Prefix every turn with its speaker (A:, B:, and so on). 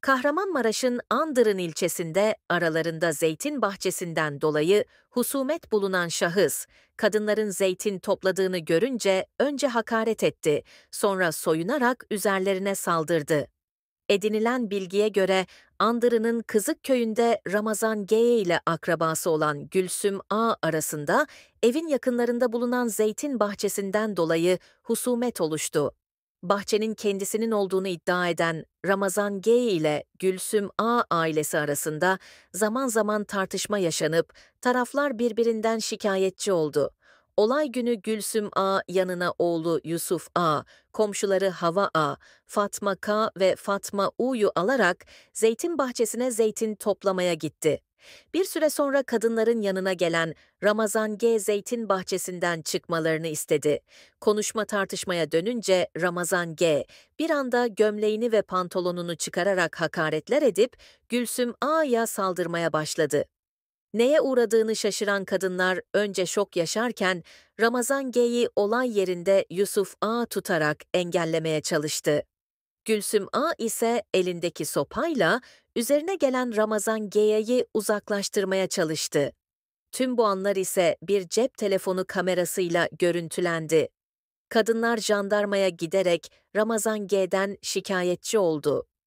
A: Kahramanmaraş'ın Andırın ilçesinde aralarında zeytin bahçesinden dolayı husumet bulunan şahıs, kadınların zeytin topladığını görünce önce hakaret etti, sonra soyunarak üzerlerine saldırdı. Edinilen bilgiye göre Andırı'nın Kızık köyünde Ramazan G ile akrabası olan Gülsüm A arasında evin yakınlarında bulunan zeytin bahçesinden dolayı husumet oluştu bahçenin kendisinin olduğunu iddia eden Ramazan G ile Gülsüm A ailesi arasında zaman zaman tartışma yaşanıp taraflar birbirinden şikayetçi oldu. Olay günü Gülsüm A yanına oğlu Yusuf A, komşuları Hava A, Fatma K ve Fatma U'yu alarak zeytin bahçesine zeytin toplamaya gitti. Bir süre sonra kadınların yanına gelen Ramazan G. Zeytin bahçesinden çıkmalarını istedi. Konuşma tartışmaya dönünce Ramazan G. bir anda gömleğini ve pantolonunu çıkararak hakaretler edip Gülsüm A'ya saldırmaya başladı. Neye uğradığını şaşıran kadınlar önce şok yaşarken Ramazan G'yi olay yerinde Yusuf A tutarak engellemeye çalıştı. Gülsüm A ise elindeki sopayla üzerine gelen Ramazan G'yi uzaklaştırmaya çalıştı. Tüm bu anlar ise bir cep telefonu kamerasıyla görüntülendi. Kadınlar jandarmaya giderek Ramazan G'den şikayetçi oldu.